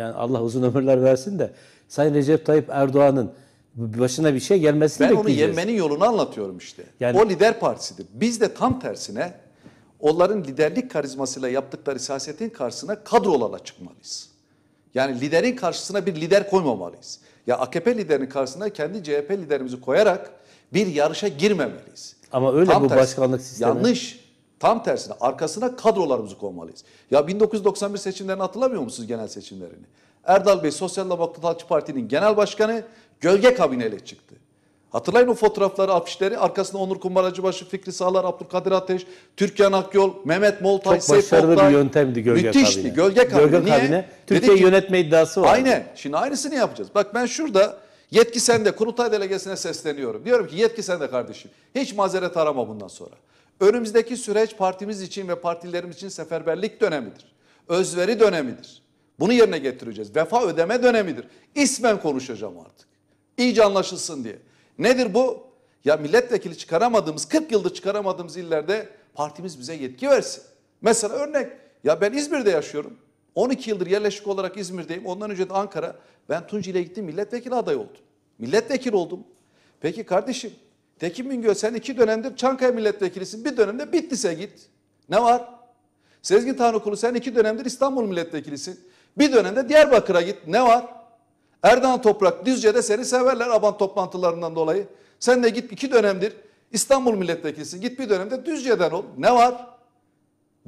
yani Allah uzun ömürler versin de Sayın Recep Tayyip Erdoğan'ın başına bir şey gelmesini ben bekleyeceğiz. Ben onu yenmenin yolunu anlatıyorum işte. Yani, o lider partisidir. Biz de tam tersine onların liderlik karizmasıyla yaptıkları siyasetin karşısına kadrolarla çıkmalıyız. Yani liderin karşısına bir lider koymamalıyız. Ya AKP liderinin karşısına kendi CHP liderimizi koyarak bir yarışa girmemeliyiz. Ama öyle Tam bu tersi, başkanlık sistemi. Yanlış. Tam tersine arkasına kadrolarımızı konmalıyız. Ya 1991 seçimlerini hatırlamıyor musunuz genel seçimlerini? Erdal Bey Sosyal Demokrat Parti'nin genel başkanı gölge kabineyle çıktı. Hatırlayın o fotoğrafları, afişleri. Arkasında Onur Kumbaracıbaşı, Fikri Sağlar, Abdülkadir Ateş, Türkan Akyol, Mehmet Moltay, Çok başarılı Oktay. bir yöntemdi gölge Müthişti, kabine. gölge kabine. Gölge Niye? kabine, Türkiye ki, yönetme iddiası var. Aynen, şimdi aynısını yapacağız. Bak ben şurada yetki sende, kurultay delegesine sesleniyorum. Diyorum ki yetki sende kardeşim. Hiç mazeret arama bundan sonra. Önümüzdeki süreç partimiz için ve partilerimiz için seferberlik dönemidir. Özveri dönemidir. Bunu yerine getireceğiz. Vefa ödeme dönemidir. İsmen konuşacağım artık. İyice anlaşılsın diye. Nedir bu? Ya milletvekili çıkaramadığımız 40 yıldır çıkaramadığımız illerde partimiz bize yetki versin. Mesela örnek ya ben İzmir'de yaşıyorum. 12 yıldır yerleşik olarak İzmir'deyim. Ondan önce de Ankara. Ben Tunceli'ye gittim milletvekili aday oldum. Milletvekili oldum. Peki kardeşim Tekin ki Bingöl sen iki dönemdir Çankaya milletvekilisin. Bir dönemde Bitlis'e git. Ne var? Sezgin Tanrıkulu sen iki dönemdir İstanbul milletvekilisin. Bir dönemde Diyarbakır'a git. Ne var? Erdoğan Toprak Düzce'de seni severler aban toplantılarından dolayı. Sen de git iki dönemdir İstanbul milletvekilisin. Git bir dönemde Düzce'den ol. Ne var?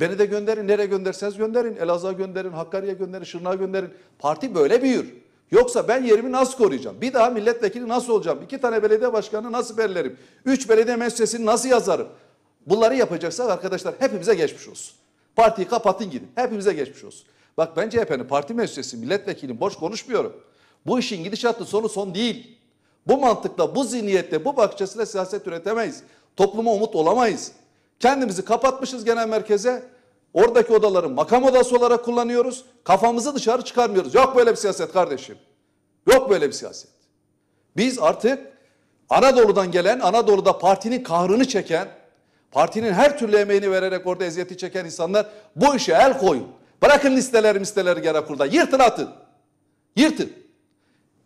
Beni de gönderin. Nereye gönderseniz gönderin. Elazığ'a gönderin, Hakkari'ye gönderin, Şırnak'a gönderin. Parti böyle büyür. Yoksa ben yerimi nasıl koruyacağım? Bir daha milletvekili nasıl olacağım? İki tane belediye başkanını nasıl belirlerim? Üç belediye meclisini nasıl yazarım? Bunları yapacaksak arkadaşlar hepimize geçmiş olsun. Partiyi kapatın gidin. Hepimize geçmiş olsun. Bak ben CHP'nin parti meclisi milletvekili boş konuşmuyorum. Bu işin gidişatı sonu son değil. Bu mantıkla, bu zihniyette, bu bakçesine siyaset üretemeyiz. Topluma umut olamayız. Kendimizi kapatmışız genel merkeze. Oradaki odaları makam odası olarak kullanıyoruz. Kafamızı dışarı çıkarmıyoruz. Yok böyle bir siyaset kardeşim. Yok böyle bir siyaset. Biz artık Anadolu'dan gelen, Anadolu'da partinin kahrını çeken, partinin her türlü emeğini vererek orada eziyeti çeken insanlar bu işe el koyun. Bırakın listeler listeleri gene kurda. Yırtın atın. Yırtın.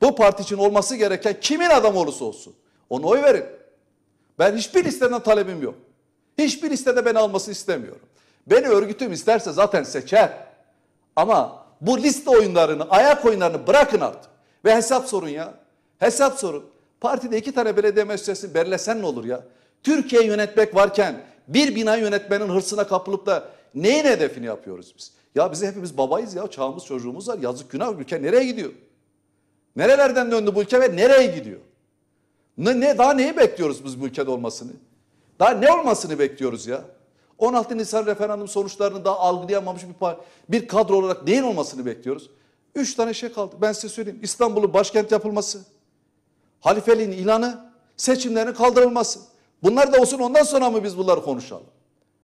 Bu parti için olması gereken kimin adam olursa olsun. Ona oy verin. Ben hiçbir listeden talebim yok. Hiçbir listede beni alması istemiyorum. Beni örgütüm isterse zaten seçer. Ama bu liste oyunlarını, ayak oyunlarını bırakın artık. Ve hesap sorun ya. Hesap sorun. Partide iki tane belediye meclisini berlesen ne olur ya? Türkiye yönetmek varken bir bina yönetmenin hırsına kapılıp da neyin hedefini yapıyoruz biz? Ya biz hepimiz babayız ya çağımız çocuğumuz var yazık günah ülke nereye gidiyor? Nerelerden döndü bu ülke ve nereye gidiyor? Ne, ne, daha neyi bekliyoruz biz bu ülkede olmasını? Daha ne olmasını bekliyoruz ya? 16 Nisan referandum sonuçlarını daha algılayamamış bir, bir kadro olarak neyin olmasını bekliyoruz? Üç tane şey kaldı. Ben size söyleyeyim. İstanbul'u başkent yapılması, halifeliğin ilanı, seçimlerin kaldırılması. Bunlar da olsun ondan sonra mı biz bunları konuşalım?